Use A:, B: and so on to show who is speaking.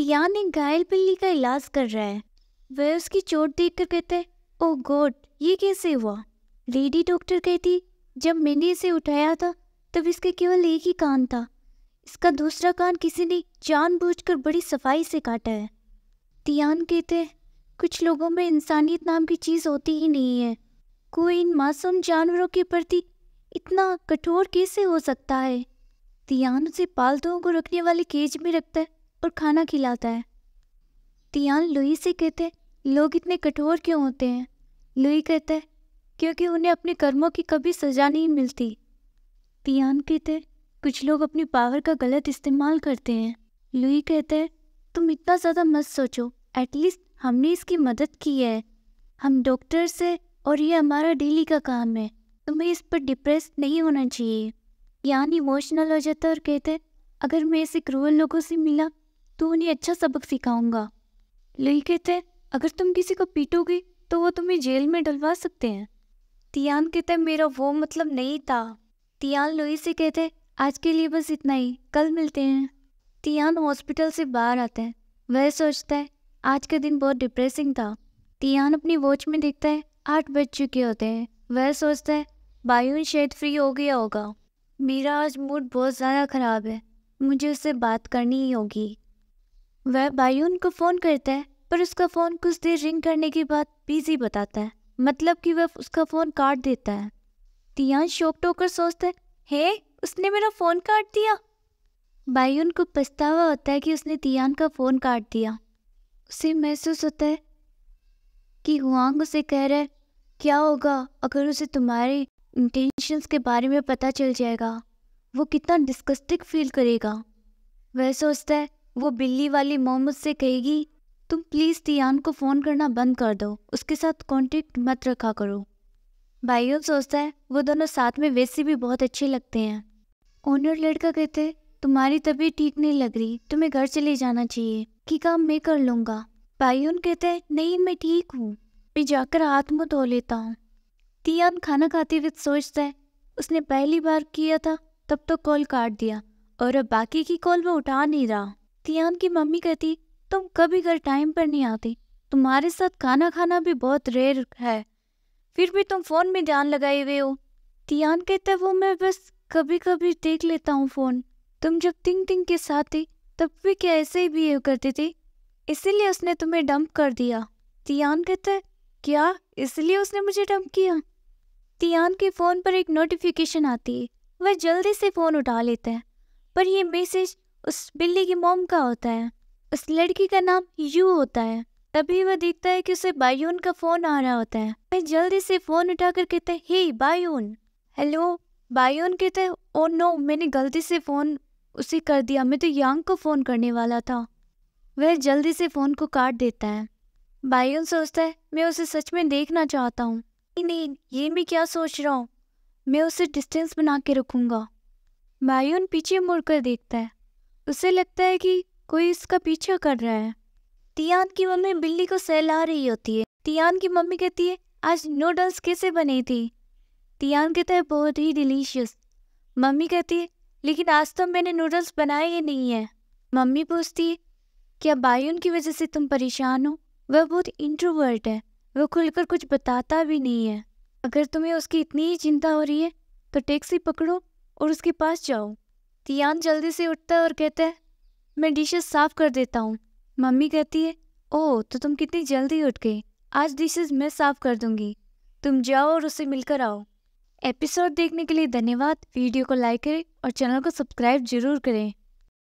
A: Tian एक घायल बिल्ली का इलाज कर रहा है वह उसकी चोट देख कर कहता है ओ गॉड ये कैसे हुआ लेडी डॉक्टर कहती जब मैंने इसे उठाया था तब इसका केवल एक ही कान था इसका दूसरा कान किसी ने जानबूझकर बड़ी सफाई से काटा है तियान कहते कुछ लोगों में इंसानियत नाम की चीज़ होती ही नहीं है कोई इन मासूम जानवरों के प्रति इतना कठोर कैसे हो सकता है तियान उसे पालतुओं को रखने वाले केज में रखता है और खाना खिलाता है तियान लुई से कहते लोग इतने कठोर क्यों होते हैं लुई कहता है क्योंकि उन्हें अपने कर्मों की कभी सजा नहीं मिलती तियान कहते कुछ लोग अपनी पावर का गलत इस्तेमाल करते हैं लुई कहते हैं तुम इतना ज़्यादा मत सोचो एटलीस्ट हमने इसकी मदद की है हम डॉक्टर से और ये हमारा डेली का काम है तुम्हें इस पर डिप्रेस नहीं होना चाहिए यान इमोशनल हो जाता और कहते अगर मैं ऐसे क्रूअल लोगों से मिला तो उन्हें अच्छा सबक सिखाऊंगा लुई कहते हैं अगर तुम किसी को पीटोगी तो वो तुम्हें जेल में डलवा सकते हैं तियान कहते हैं मेरा वो मतलब नहीं था तियान लुई से कहते आज के लिए बस इतना ही कल मिलते हैं तियान हॉस्पिटल से बाहर आते हैं वह सोचता है आज का दिन बहुत डिप्रेसिंग था तियान अपनी वॉच में देखता है आठ बज चुके होते हैं वह सोचता है बायून शायद फ्री हो गया होगा मेरा आज मूड बहुत ज़्यादा ख़राब है मुझे उससे बात करनी ही होगी वह बायून को फ़ोन करता है पर उसका फ़ोन कुछ देर रिंग करने के बाद बिजी बताता है मतलब कि वह उसका फ़ोन काट देता है तियान शोक टोकर सोचता है हे उसने मेरा फ़ोन काट दिया बायून को पछतावा होता है कि उसने तियान का फ़ोन काट दिया उसे महसूस होता है कि हुआंग उसे कह रहा है क्या होगा अगर उसे तुम्हारे इंटेंशंस के बारे में पता चल जाएगा वो कितना डिस्कस्टिक फील करेगा वह सोचता है वो बिल्ली वाली मोह से कहेगी तुम प्लीज़ तियान को फ़ोन करना बंद कर दो उसके साथ कांटेक्ट मत रखा करो भाइयों सोचता है वो दोनों साथ में वैसे भी बहुत अच्छे लगते हैं ओनर लड़का कहते तुम्हारी तबीयत ठीक नहीं लग रही तुम्हें घर चले जाना चाहिए कि काम मैं कर लूँगा भाईयों कहते हैं नहीं मैं ठीक हूँ मैं जाकर हाथ मुँह धो लेता हूँ तियान खाना खाते हुए सोचता है उसने पहली बार किया था तब तो कॉल काट दिया और अब बाकी की कॉल वो उठा नहीं रहा इम्तिहान की मम्मी कहती तुम कभी घर टाइम पर नहीं आती तुम्हारे साथ खाना खाना भी बहुत रेयर है फिर भी तुम फ़ोन में ध्यान लगाए हुए हो तियान कहता वो मैं बस कभी कभी देख लेता हूँ फ़ोन तुम जब तिंग तिंग के साथ थी तब भी क्या ऐसे ही बिहेव करती थी इसीलिए उसने तुम्हें डंप कर दिया तियान कहता क्या इसलिए उसने मुझे डंप किया तियान के फ़ोन पर एक नोटिफिकेशन आती है वह जल्दी से फ़ोन उठा लेते हैं पर यह मैसेज उस बिल्ली की मोम का होता है उस लड़की का नाम यू होता है तभी वह देखता है कि उसे बायून का फोन आ रहा होता है वह जल्दी से फोन कर कहते हैं हे बायून हेलो बायून कहते हैं ओ नो मैंने गलती से फोन उसे कर दिया मैं तो यांग को फोन करने वाला था वह जल्दी से फोन को काट देता है बायून सोचता है मैं उसे सच में देखना चाहता हूँ नहीं ये मैं क्या सोच रहा हूँ मैं उसे डिस्टेंस बना के रखूँगा बायून पीछे मुड़कर देखता है उसे लगता है कि कोई इसका पीछा कर रहा है तियान की मम्मी बिल्ली को सहला रही होती है तियान की मम्मी कहती है आज नूडल्स कैसे बनी थी तियान कहता है बहुत ही डिलीशियस मम्मी कहती है लेकिन आज तो मैंने नूडल्स बनाए ही नहीं है मम्मी पूछती है क्या बायुन की वजह से तुम परेशान हो वह बहुत इंट्रोवर्ट है वह खुलकर कुछ बताता भी नहीं है अगर तुम्हें उसकी इतनी ही चिंता हो रही है तो टैक्सी पकड़ो और उसके पास जाओ तियान जल्दी से उठता है और कहता है मैं डिशेस साफ कर देता हूँ मम्मी कहती है ओह तो तुम कितनी जल्दी उठ गई आज डिशेस मैं साफ कर दूंगी तुम जाओ और उसे मिलकर आओ एपिसोड देखने के लिए धन्यवाद वीडियो को लाइक करें और चैनल को सब्सक्राइब जरूर करें